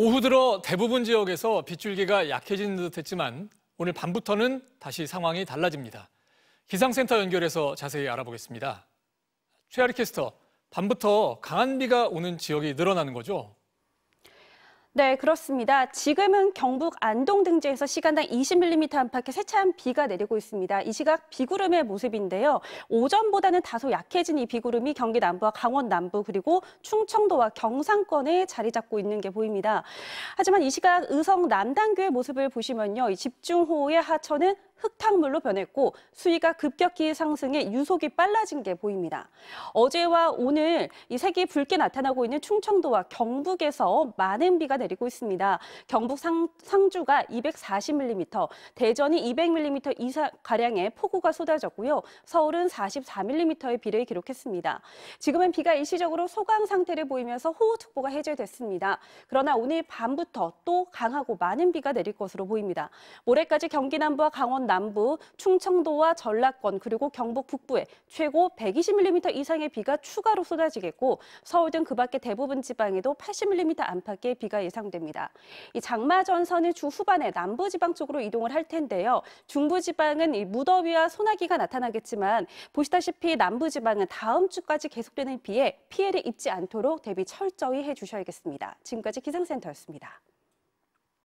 오후 들어 대부분 지역에서 빗줄기가 약해진 듯했지만 오늘 밤부터는 다시 상황이 달라집니다. 기상센터 연결해서 자세히 알아보겠습니다. 최아리 캐스터, 밤부터 강한 비가 오는 지역이 늘어나는 거죠? 네, 그렇습니다. 지금은 경북 안동 등지에서 시간당 20mm 안팎의 세차한 비가 내리고 있습니다. 이 시각 비구름의 모습인데요. 오전보다는 다소 약해진 이 비구름이 경기 남부와 강원 남부 그리고 충청도와 경상권에 자리 잡고 있는 게 보입니다. 하지만 이 시각 의성 남단교의 모습을 보시면요. 이 집중호우의 하천은 흙탕물로 변했고 수위가 급격히 상승해 유속이 빨라진 게 보입니다. 어제와 오늘 이 색이 붉게 나타나고 있는 충청도와 경북에서 많은 비가 내리고 있습니다. 경북 상, 상주가 240mm, 대전이 200mm 이상 가량의 폭우가 쏟아졌고요. 서울은 44mm의 비를 기록했습니다. 지금은 비가 일시적으로 소강 상태를 보이면서 호우특보가 해제됐습니다. 그러나 오늘 밤부터 또 강하고 많은 비가 내릴 것으로 보입니다. 모레까지 경기 남부와 강원 남부, 충청도와 전라권 그리고 경북 북부에 최고 120mm 이상의 비가 추가로 쏟아지겠고 서울 등 그 밖의 대부분 지방에도 80mm 안팎의 비가 예상됩니다. 이 장마 전선이주 후반에 남부 지방 쪽으로 이동을 할 텐데요. 중부 지방은 이 무더위와 소나기가 나타나겠지만 보시다시피 남부 지방은 다음 주까지 계속되는 비에 피해를 입지 않도록 대비 철저히 해 주셔야겠습니다. 지금까지 기상센터였습니다.